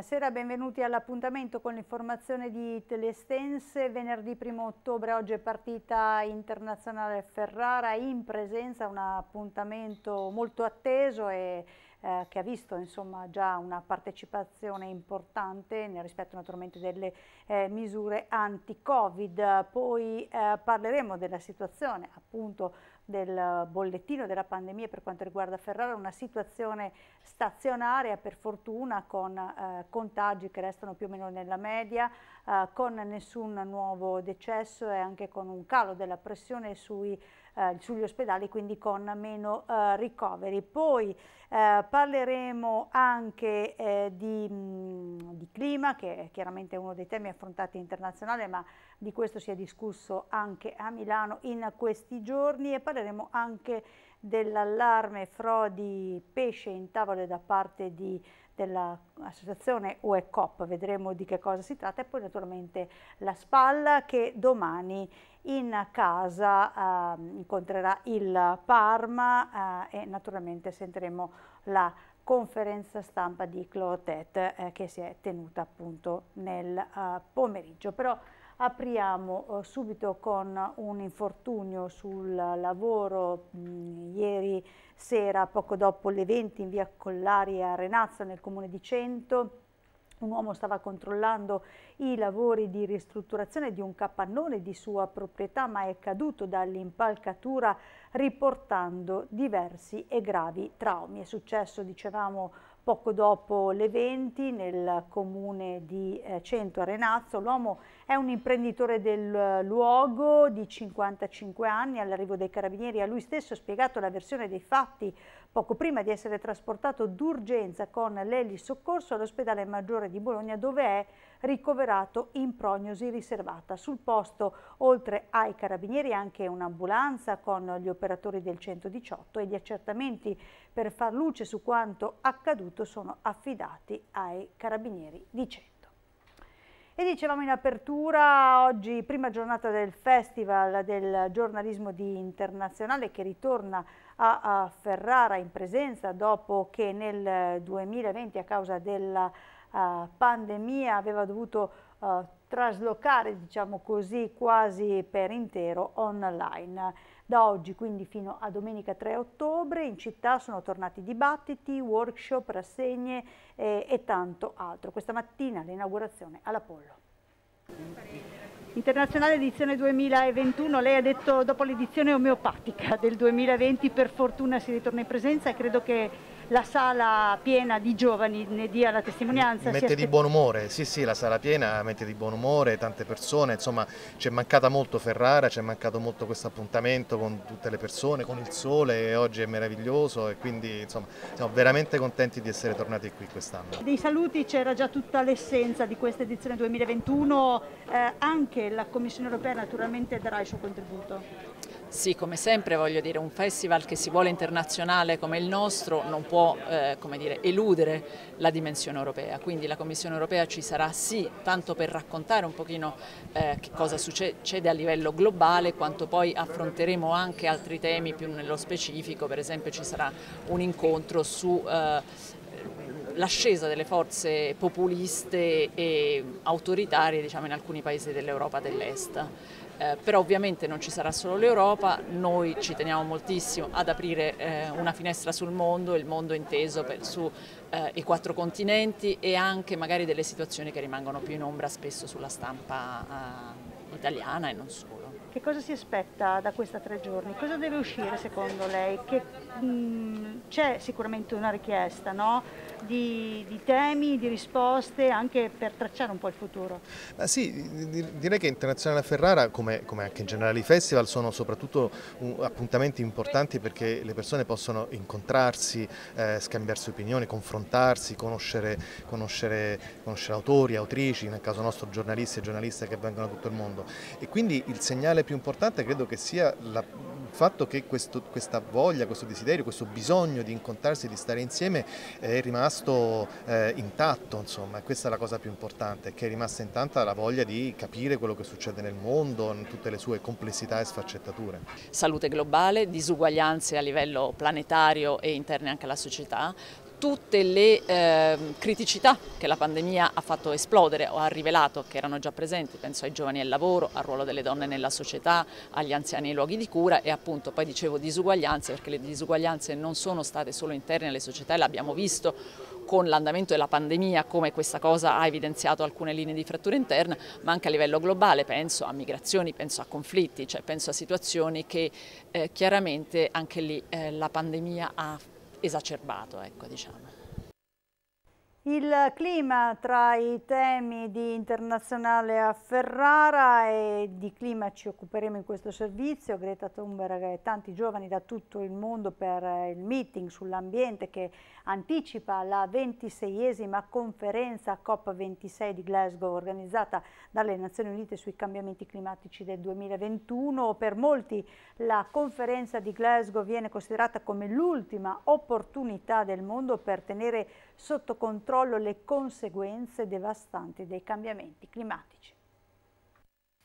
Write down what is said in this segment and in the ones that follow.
Buonasera, benvenuti all'appuntamento con l'informazione di Telestense. Venerdì 1 ottobre, oggi è partita internazionale Ferrara in presenza, un appuntamento molto atteso e eh, che ha visto insomma, già una partecipazione importante nel rispetto naturalmente delle eh, misure anti-Covid. Poi eh, parleremo della situazione appunto del bollettino della pandemia per quanto riguarda Ferrara, una situazione stazionaria per fortuna con eh, contagi che restano più o meno nella media, eh, con nessun nuovo decesso e anche con un calo della pressione sui eh, sugli ospedali, quindi con meno eh, ricoveri. Poi eh, parleremo anche eh, di, mh, mm, di, clima, che è chiaramente uno dei temi affrontati internazionale, ma di questo si è discusso anche a Milano in questi giorni e parleremo anche dell'allarme frodi pesce in tavole da parte di dell'associazione UECOP, vedremo di che cosa si tratta, e poi naturalmente la SPAL che domani in casa eh, incontrerà il Parma eh, e naturalmente sentiremo la conferenza stampa di Clotet eh, che si è tenuta appunto nel eh, pomeriggio. Però, Apriamo eh, subito con un infortunio sul lavoro mh, mm, ieri sera poco dopo le 20 in via Collari a Renazza nel comune di Cento. Un uomo stava controllando i lavori di ristrutturazione di un capannone di sua proprietà ma è caduto dall'impalcatura riportando diversi e gravi traumi. È successo, dicevamo, poco dopo le 20 nel comune di eh, Cento a Renazzo. L'uomo è un imprenditore del luogo di 55 anni, all'arrivo dei carabinieri a lui stesso ha spiegato la versione dei fatti poco prima di essere trasportato d'urgenza con l'elisoccorso all'ospedale maggiore di Bologna dove è ricoverato in prognosi riservata. Sul posto, oltre ai carabinieri, anche un'ambulanza con gli operatori del 118 e gli accertamenti per far luce su quanto accaduto sono affidati ai carabinieri di Centro. E dicevamo in apertura oggi, prima giornata del Festival del giornalismo di internazionale che ritorna a, a Ferrara in presenza dopo che nel 2020 a causa della uh, pandemia aveva dovuto uh, traslocare, diciamo così, quasi per intero online. Da oggi quindi fino a domenica 3 ottobre in città sono tornati dibattiti, workshop, rassegne eh, e tanto altro. Questa mattina l'inaugurazione all'Apollo. Internazionale edizione 2021, lei ha detto dopo l'edizione omeopatica del 2020 per fortuna si ritorna in presenza e credo che la sala piena di giovani ne dia la testimonianza. Mette di buon umore, sì sì la sala piena mette di buon umore, tante persone, insomma ci è mancata molto Ferrara, ci è mancato molto questo appuntamento con tutte le persone, con il sole, oggi è meraviglioso e quindi insomma siamo veramente contenti di essere tornati qui quest'anno. Dei saluti c'era già tutta l'essenza di questa edizione 2021, eh, anche la Commissione europea naturalmente darà il suo contributo. Sì, come sempre voglio dire, un festival che si vuole internazionale come il nostro non può eh, dire, eludere la dimensione europea, quindi la Commissione europea ci sarà sì, tanto per raccontare un pochino eh, che cosa succede a livello globale, quanto poi affronteremo anche altri temi più nello specifico, per esempio ci sarà un incontro su... Eh, l'ascesa delle forze populiste e autoritarie diciamo, in alcuni paesi dell'Europa dell'Est. Eh, però ovviamente non ci sarà solo l'Europa, noi ci teniamo moltissimo ad aprire eh, una finestra sul mondo, il mondo inteso per, su eh, i quattro continenti e anche magari delle situazioni che rimangono più in ombra spesso sulla stampa eh, italiana e non solo. Che cosa si aspetta da questa tre giorni? Cosa deve uscire secondo lei? Mm, c'è sicuramente una richiesta, no? di, di, temi, di risposte, anche per tracciare un po' il futuro. Ah, sì, direi che Internazionale a Ferrara, come, come, anche in generale i festival, sono soprattutto uh, appuntamenti importanti perché le persone possono incontrarsi, eh, scambiarsi opinioni, confrontarsi, conoscere, conoscere, conoscere autori, autrici, nel caso nostro giornalisti e giornaliste che vengono da tutto il mondo. E quindi il segnale più importante credo che sia la il fatto che questo, questa voglia, questo desiderio, questo bisogno di incontrarsi, di stare insieme è rimasto eh, intatto, insomma, questa è la cosa più importante, che è rimasta intatta la voglia di capire quello che succede nel mondo, in tutte le sue complessità e sfaccettature. Salute globale, disuguaglianze a livello planetario e interne anche alla società, tutte le eh, criticità che la pandemia ha fatto esplodere o ha rivelato che erano già presenti, penso ai giovani e al lavoro, al ruolo delle donne nella società, agli anziani e ai luoghi di cura e appunto poi dicevo disuguaglianze perché le disuguaglianze non sono state solo interne alle società e l'abbiamo visto con l'andamento della pandemia come questa cosa ha evidenziato alcune linee di frattura interna, ma anche a livello globale, penso a migrazioni, penso a conflitti, cioè penso a situazioni che eh, chiaramente anche lì eh, la pandemia ha esacerbato, ecco, diciamo. Il clima tra i temi di Internazionale a Ferrara e di clima ci occuperemo in questo servizio. Greta Thunberg e tanti giovani da tutto il mondo per il meeting sull'ambiente che anticipa la 26esima conferenza COP26 di Glasgow organizzata dalle Nazioni Unite sui cambiamenti climatici del 2021. Per molti la conferenza di Glasgow viene considerata come l'ultima opportunità del mondo per tenere sotto controllo le conseguenze devastanti dei cambiamenti climatici.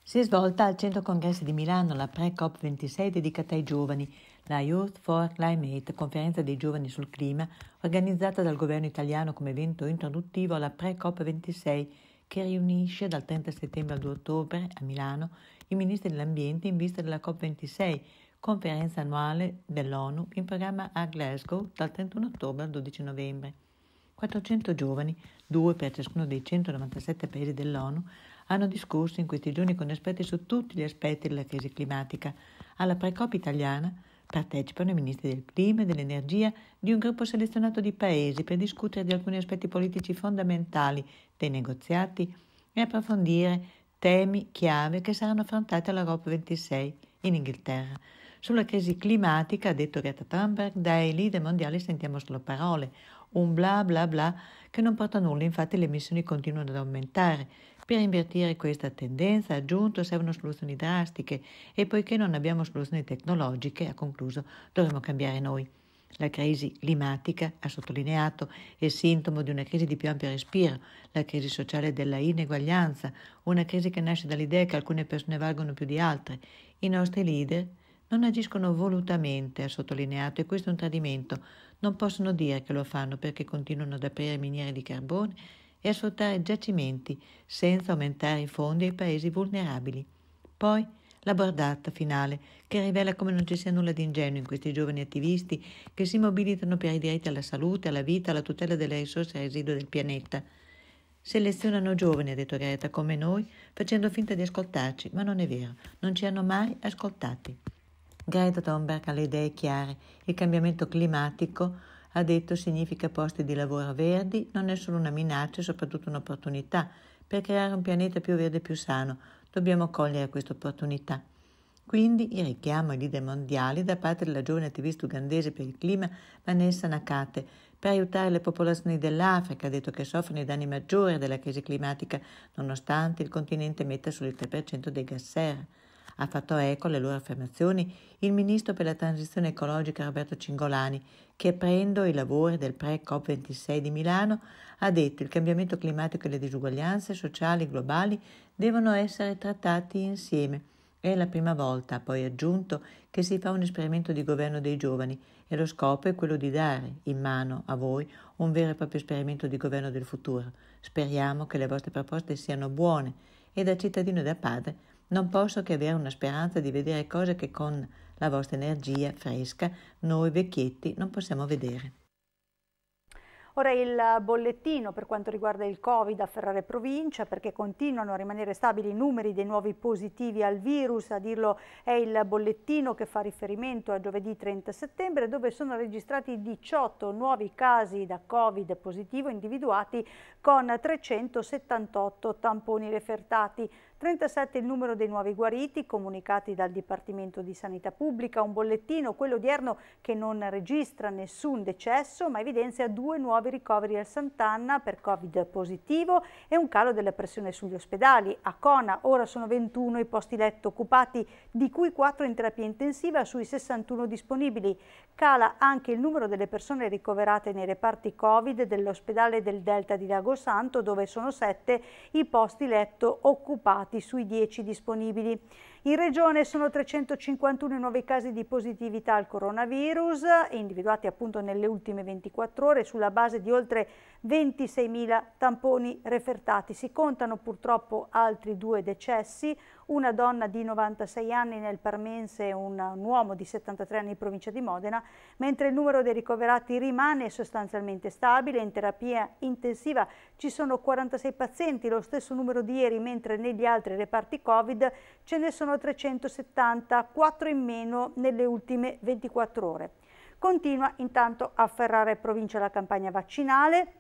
Si è svolta al Centro Congresso di Milano la Pre-COP26 dedicata ai giovani, la Youth for Climate, conferenza dei giovani sul clima, organizzata dal governo italiano come evento introduttivo alla Pre-COP26, che riunisce dal 30 settembre al 2 ottobre a Milano i ministri dell'ambiente in vista della COP26, conferenza annuale dell'ONU in programma a Glasgow dal 31 ottobre al 12 novembre. 400 giovani, due per ciascuno dei 197 paesi dell'ONU, hanno discusso in questi giorni con esperti su tutti gli aspetti della crisi climatica. Alla Precop italiana partecipano i ministri del clima e dell'energia di un gruppo selezionato di paesi per discutere di alcuni aspetti politici fondamentali dei negoziati e approfondire temi chiave che saranno affrontati alla COP26 in Inghilterra. Sulla crisi climatica, ha detto Greta Thunberg, dai leader mondiali sentiamo solo parole, un bla bla bla che non porta a nulla, infatti le emissioni continuano ad aumentare. Per invertire questa tendenza, ha aggiunto, servono soluzioni drastiche e poiché non abbiamo soluzioni tecnologiche, ha concluso, dovremo cambiare noi. La crisi climatica, ha sottolineato, è sintomo di una crisi di più ampio respiro, la crisi sociale della ineguaglianza, una crisi che nasce dall'idea che alcune persone valgono più di altre. I nostri leader non agiscono volutamente, ha sottolineato, e questo è un tradimento. Non possono dire che lo fanno perché continuano ad aprire miniere di carbone e a sfruttare giacimenti senza aumentare i fondi ai paesi vulnerabili. Poi la bordata finale che rivela come non ci sia nulla di ingenuo in questi giovani attivisti che si mobilitano per i diritti alla salute, alla vita, alla tutela delle risorse residue del pianeta. Selezionano giovani, ha detto Greta, come noi, facendo finta di ascoltarci, ma non è vero, non ci hanno mai ascoltati. Greta Thunberg ha le idee chiare, il cambiamento climatico ha detto significa posti di lavoro verdi, non è solo una minaccia, è soprattutto un'opportunità per creare un pianeta più verde e più sano. Dobbiamo cogliere questa opportunità. Quindi il richiamo ai leader mondiali da parte della giovane attivista ugandese per il clima Vanessa Nakate per aiutare le popolazioni dell'Africa, ha detto che soffrono i danni maggiori della crisi climatica, nonostante il continente metta solo il 3% dei gas serra. Ha fatto eco alle loro affermazioni il ministro per la transizione ecologica Roberto Cingolani, che aprendo i lavori del pre-COP26 di Milano ha detto che il cambiamento climatico e le disuguaglianze sociali globali devono essere trattati insieme. È la prima volta, ha poi aggiunto, che si fa un esperimento di governo dei giovani e lo scopo è quello di dare in mano a voi un vero e proprio esperimento di governo del futuro. Speriamo che le vostre proposte siano buone e da cittadino e da padre non posso che avere una speranza di vedere cose che con la vostra energia fresca noi vecchietti non possiamo vedere. Ora il bollettino per quanto riguarda il Covid a Ferrare Provincia perché continuano a rimanere stabili i numeri dei nuovi positivi al virus, a dirlo è il bollettino che fa riferimento a giovedì 30 settembre dove sono registrati 18 nuovi casi da Covid positivo individuati con 378 tamponi refertati. 37 il numero dei nuovi guariti comunicati dal Dipartimento di Sanità Pubblica, un bollettino, quello odierno, che non registra nessun decesso ma evidenzia due nuovi ricoveri al Sant'Anna per Covid positivo e un calo della pressione sugli ospedali. A Cona ora sono 21 i posti letto occupati, di cui 4 in terapia intensiva sui 61 disponibili. Cala anche il numero delle persone ricoverate nei reparti Covid dell'ospedale del Delta di Lago Santo dove sono 7 i posti letto occupati sui 10 disponibili. In regione sono 351 nuovi casi di positività al coronavirus, individuati appunto nelle ultime 24 ore sulla base di oltre 26.000 tamponi refertati. Si contano purtroppo altri due decessi, una donna di 96 anni nel Parmense e un, un uomo di 73 anni in provincia di Modena, mentre il numero dei ricoverati rimane sostanzialmente stabile. In terapia intensiva ci sono 46 pazienti, lo stesso numero di ieri, mentre negli altri reparti Covid ce ne sono sono 370, 4 in meno nelle ultime 24 ore. Continua intanto a Ferrara e provincia la campagna vaccinale,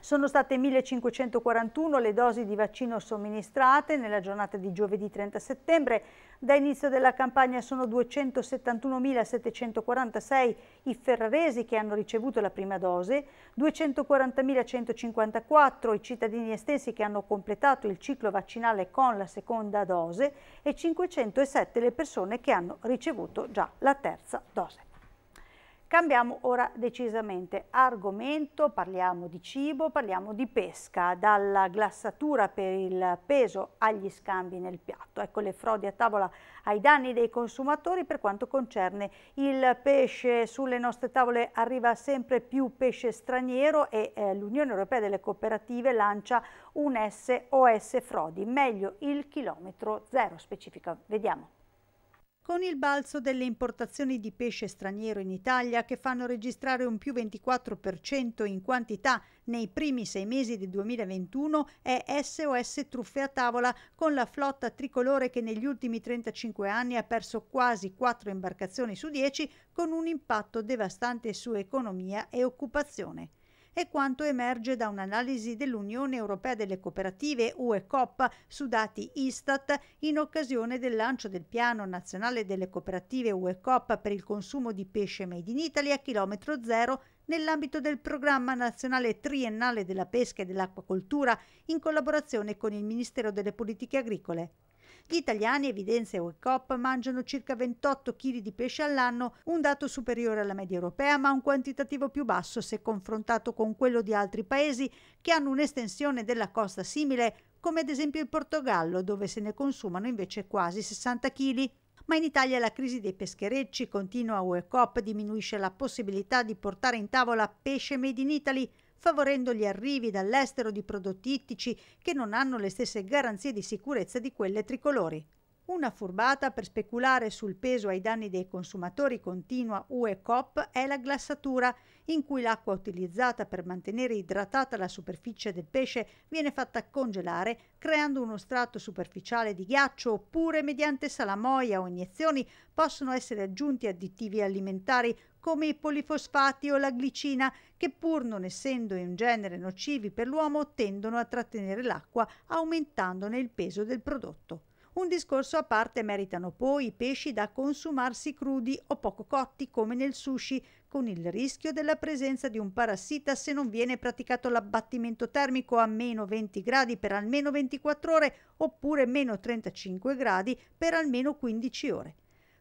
sono state 1541 le dosi di vaccino somministrate nella giornata di giovedì 30 settembre. Da inizio della campagna sono 271.746 i ferraresi che hanno ricevuto la prima dose, 240.154 i cittadini estesi che hanno completato il ciclo vaccinale con la seconda dose e 507 le persone che hanno ricevuto già la terza dose. Cambiamo ora decisamente argomento, parliamo di cibo, parliamo di pesca, dalla glassatura per il peso agli scambi nel piatto. Ecco le frodi a tavola ai danni dei consumatori per quanto concerne il pesce. Sulle nostre tavole arriva sempre più pesce straniero e eh, l'Unione Europea delle Cooperative lancia un SOS frodi, meglio il chilometro zero specifico. Vediamo con il balzo delle importazioni di pesce straniero in Italia che fanno registrare un più 24% in quantità nei primi sei mesi del 2021 è SOS Truffe a Tavola con la flotta tricolore che negli ultimi 35 anni ha perso quasi 4 imbarcazioni su 10 con un impatto devastante su economia e occupazione è quanto emerge da un'analisi dell'Unione Europea delle Cooperative UECOP su dati Istat in occasione del lancio del Piano Nazionale delle Cooperative UECOP per il consumo di pesce made in Italy a chilometro zero nell'ambito del programma nazionale triennale della pesca e dell'acquacoltura in collaborazione con il Ministero delle Politiche Agricole gli italiani, evidenzia Wicop, mangiano circa 28 kg di pesce all'anno, un dato superiore alla media europea, ma un quantitativo più basso se confrontato con quello di altri paesi che hanno un'estensione della costa simile, come ad esempio il Portogallo, dove se ne consumano invece quasi 60 kg ma in Italia la crisi dei pescherecci continua a UECOP, diminuisce la possibilità di portare in tavola pesce made in Italy, favorendo gli arrivi dall'estero di prodotti ittici che non hanno le stesse garanzie di sicurezza di quelle tricolori. Una furbata per speculare sul peso ai danni dei consumatori continua UE COP è la glassatura, in cui l'acqua utilizzata per mantenere idratata la superficie del pesce viene fatta congelare creando uno strato superficiale di ghiaccio oppure mediante salamoia o iniezioni possono essere aggiunti additivi alimentari come i polifosfati o la glicina che pur non essendo in genere nocivi per l'uomo tendono a trattenere l'acqua aumentandone il peso del prodotto. Un discorso a parte meritano poi i pesci da consumarsi crudi o poco cotti come nel sushi, con il rischio della presenza di un parassita se non viene praticato l'abbattimento termico a meno 20 gradi per almeno 24 ore oppure meno 35 gradi per almeno 15 ore.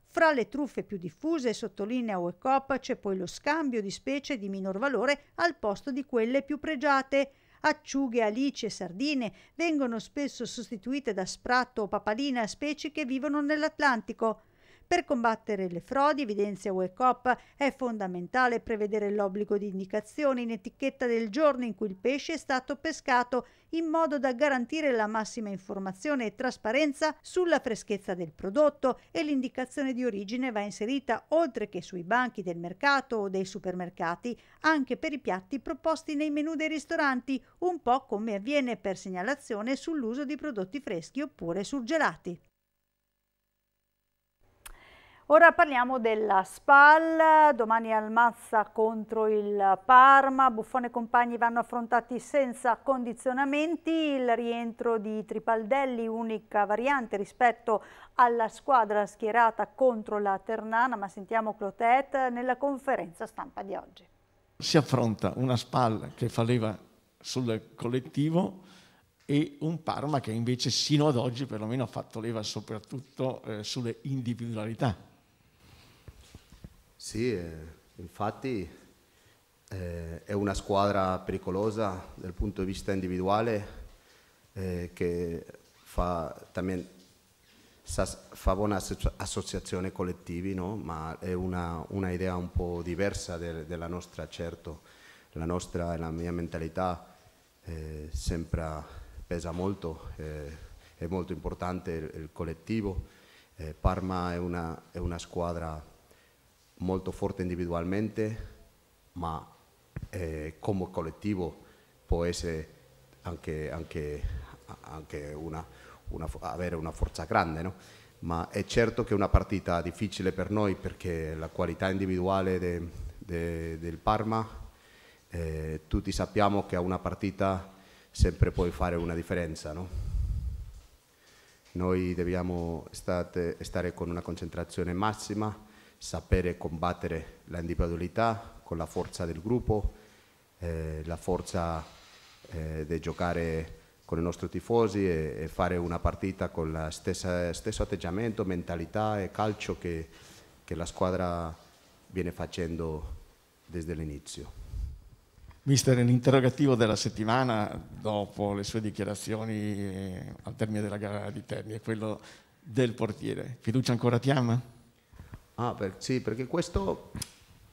Fra le truffe più diffuse, sottolinea Oecop, c'è poi lo scambio di specie di minor valore al posto di quelle più pregiate. Acciughe, alici e sardine vengono spesso sostituite da spratto o papalina, specie che vivono nell'Atlantico. Per combattere le frodi, evidenzia Wake è fondamentale prevedere l'obbligo di indicazione in etichetta del giorno in cui il pesce è stato pescato in modo da garantire la massima informazione e trasparenza sulla freschezza del prodotto e l'indicazione di origine va inserita oltre che sui banchi del mercato o dei supermercati anche per i piatti proposti nei menu dei ristoranti, un po' come avviene per segnalazione sull'uso di prodotti freschi oppure surgelati. Ora parliamo della SPAL, domani Almazza contro il Parma, Buffone e compagni vanno affrontati senza condizionamenti, il rientro di Tripaldelli unica variante rispetto alla squadra schierata contro la Ternana, ma sentiamo Clotet nella conferenza stampa di oggi. Si affronta una SPAL che fa leva sul collettivo e un Parma che invece sino ad oggi perlomeno ha fatto leva soprattutto eh, sulle individualità sì, eh, infatti eh, è una squadra pericolosa dal punto di vista individuale eh, che fa, también, sa, fa buona associazione collettivi, no? ma è una, una, idea un po' diversa de, della nostra, certo. La nostra e la mia mentalità eh, sempre pesa molto, eh, è molto importante il, il collettivo. Eh, Parma è una, è una squadra molto forte individualmente, ma eh, come collettivo può essere anche, anche, anche una, una, avere una forza grande. No? Ma è certo che è una partita difficile per noi perché la qualità individuale de, de, del Parma, eh, tutti sappiamo che a una partita sempre puoi fare una differenza. No? Noi dobbiamo state, stare con una concentrazione massima sapere combattere la individualità con la forza del gruppo, eh, la forza eh, di giocare con i nostri tifosi e, e fare una partita con lo stesso atteggiamento, mentalità e calcio che, che la squadra viene facendo des dell'inizio. Mister, l'interrogativo della settimana dopo le sue dichiarazioni eh, al termine della gara di Terni è quello del portiere. Fiducia ancora ti ama? Ah, per, sì, perché questo,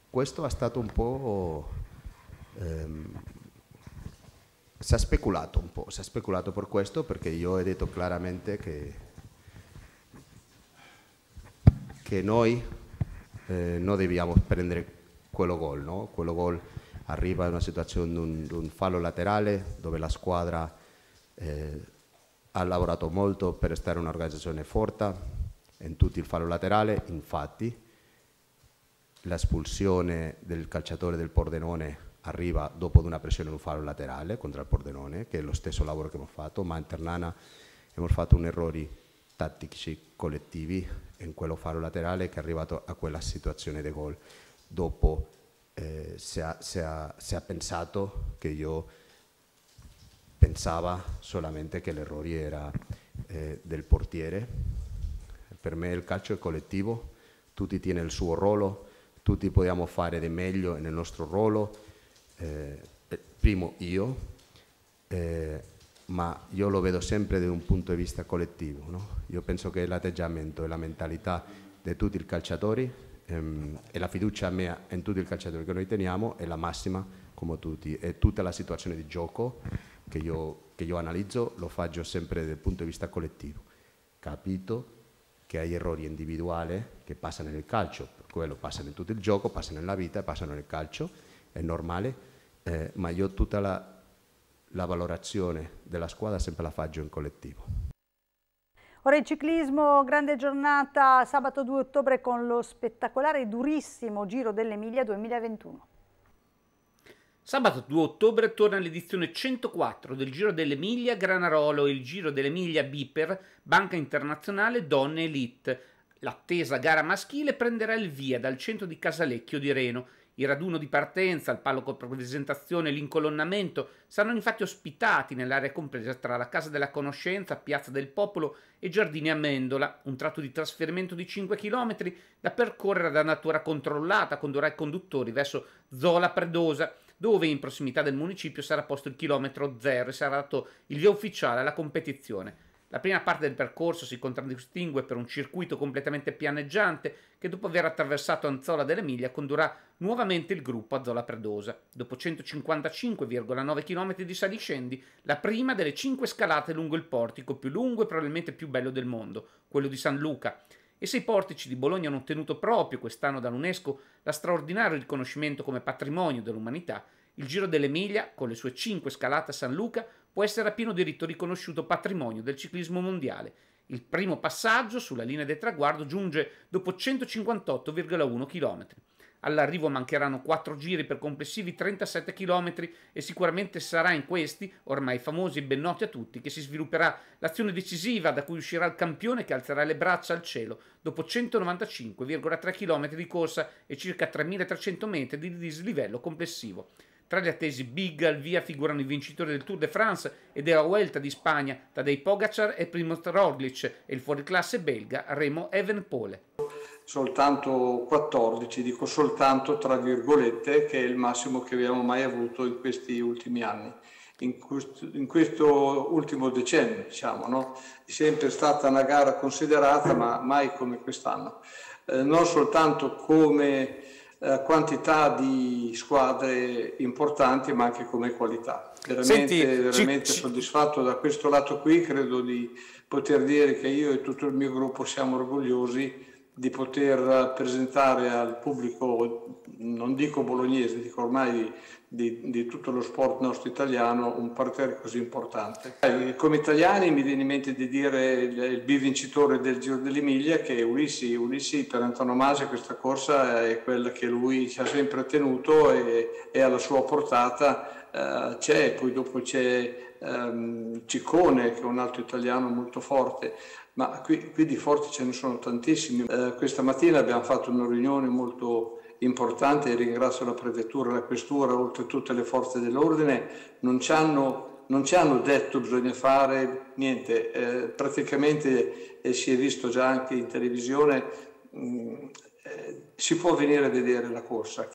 questo è stato un po'... Ehm, si è speculato un po', si è speculato per questo perché io ho detto chiaramente che, che noi eh, non dobbiamo prendere quello gol, no? quello gol arriva in una situazione di un, fallo laterale dove la squadra eh, ha lavorato molto per stare in un'organizzazione forte, in tutto il fallo laterale, infatti l'espulsione del calciatore del Pordenone arriva dopo di una pressione in un fallo laterale contro il Pordenone, che è lo stesso lavoro che abbiamo fatto, ma in Ternana abbiamo fatto un errore tattici collettivi in quello fallo laterale che è arrivato a quella situazione di gol. Dopo eh, si, è, si, è, si, è, pensato che io pensava solamente che l'errore era eh, del portiere per me il calcio è collettivo, tutti tiene il suo ruolo, tutti possiamo fare di meglio nel nostro ruolo. Eh, eh, primo io, eh, ma io lo vedo sempre da un punto di vista collettivo. No? Io penso che l'atteggiamento e la mentalità di tutti i calciatori ehm, e la fiducia mia in tutti i calciatori che noi teniamo è la massima come tutti e tutta la situazione di gioco che io, che io analizzo lo faccio sempre dal punto di vista collettivo. Capito che hay errori individuali che passano nel calcio, per quello passano in tutto il gioco, passano nella vita, passano nel calcio, è normale, eh, ma io tutta la, la valorazione della squadra sempre la faccio in collettivo. Ora il ciclismo, grande giornata sabato 2 ottobre con lo spettacolare e durissimo Giro dell'Emilia 2021. Sabato 2 ottobre torna l'edizione 104 del Giro dell'Emilia Granarolo e il Giro dell'Emilia Biper, Banca Internazionale Donne Elite. L'attesa gara maschile prenderà il via dal centro di Casalecchio di Reno. Il raduno di partenza, il palco presentazione e l'incolonnamento saranno infatti ospitati nell'area compresa tra la Casa della Conoscenza, Piazza del Popolo e Giardini Amendola, un tratto di trasferimento di 5 km da percorrere da natura controllata, condurrà i conduttori verso Zola Predosa dove in prossimità del municipio sarà posto il chilometro zero e sarà dato il via ufficiale alla competizione. La prima parte del percorso si contraddistingue per un circuito completamente pianeggiante che dopo aver attraversato Anzola dell'Emilia condurrà nuovamente il gruppo a Zola Predosa. Dopo 155,9 km di saliscendi, la prima delle 5 scalate lungo il portico più lungo e probabilmente più bello del mondo, quello di San Luca e se i portici di Bologna hanno ottenuto proprio quest'anno dall'UNESCO la straordinario riconoscimento come patrimonio dell'umanità, il Giro dell'Emilia, con le sue cinque scalate a San Luca, può essere a pieno diritto riconosciuto patrimonio del ciclismo mondiale. Il primo passaggio sulla linea del traguardo giunge dopo 158,1 km. All'arrivo mancheranno 4 giri per complessivi 37 km e sicuramente sarà in questi, ormai famosi e ben noti a tutti, che si svilupperà l'azione decisiva da cui uscirà il campione che alzerà le braccia al cielo dopo 195,3 km di corsa e circa 3.300 metri di dislivello complessivo. Tra gli attesi big al via figurano i vincitori del Tour de France e della Vuelta di Spagna, Tadej Pogacar e Primoz Roglic e il fuoriclasse belga Remo Evenpole soltanto 14, dico soltanto tra virgolette, che è il massimo che abbiamo mai avuto in questi ultimi anni. In questo, in questo ultimo decennio, diciamo, no? è sempre stata una gara considerata, ma mai come quest'anno. Eh, non soltanto come eh, quantità di squadre importanti, ma anche come qualità. Veramente, Senti, veramente ci, soddisfatto da questo lato qui, credo di poter dire che io e tutto il mio gruppo siamo orgogliosi di poter presentare al pubblico, non dico bolognese, dico ormai di, di, tutto lo sport nostro italiano, un parterre così importante. Eh, come italiani mi viene in mente di dire il, il bivincitore del Giro dell'Emilia che è Ulissi, Ulissi per antonomasia questa corsa è quella che lui ci ha sempre tenuto e è alla sua portata, eh, c'è, poi dopo c'è ehm, Ciccone che è un altro italiano molto forte ma qui, qui, di forti ce ne sono tantissimi. Eh, questa mattina abbiamo fatto una riunione molto importante e ringrazio la prefettura, la questura, oltre tutte le forze dell'ordine, non ci hanno non ci hanno detto bisogna fare niente, eh, praticamente eh, si è visto già anche in televisione, mh, mm, eh, si può venire a vedere la corsa,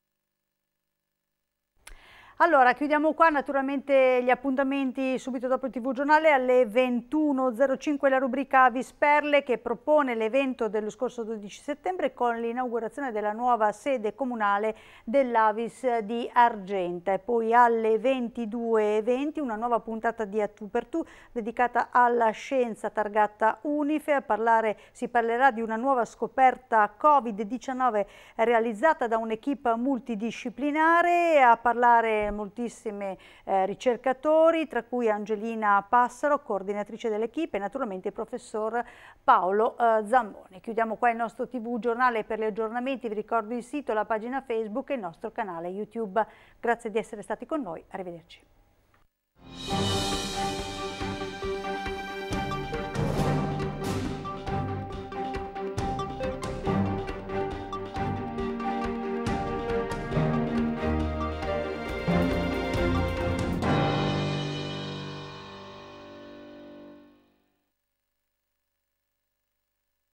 allora, chiudiamo qua naturalmente gli appuntamenti subito dopo il TV Giornale alle 21.05 la rubrica Visperle che propone l'evento dello scorso 12 settembre con l'inaugurazione della nuova sede comunale dell'Avis di Argenta e poi alle 22.20 una nuova puntata di A tu per tu dedicata alla scienza targata Unife. A parlare si parlerà di una nuova scoperta Covid-19 realizzata da un'equipe multidisciplinare. A parlare insieme eh, ricercatori, tra cui Angelina Passaro, coordinatrice dell'equipe, e naturalmente il professor Paolo eh, Zamboni. Chiudiamo qua il nostro TV giornale per gli aggiornamenti, vi ricordo il sito, la pagina Facebook e il nostro canale YouTube. Grazie di essere stati con noi, arrivederci.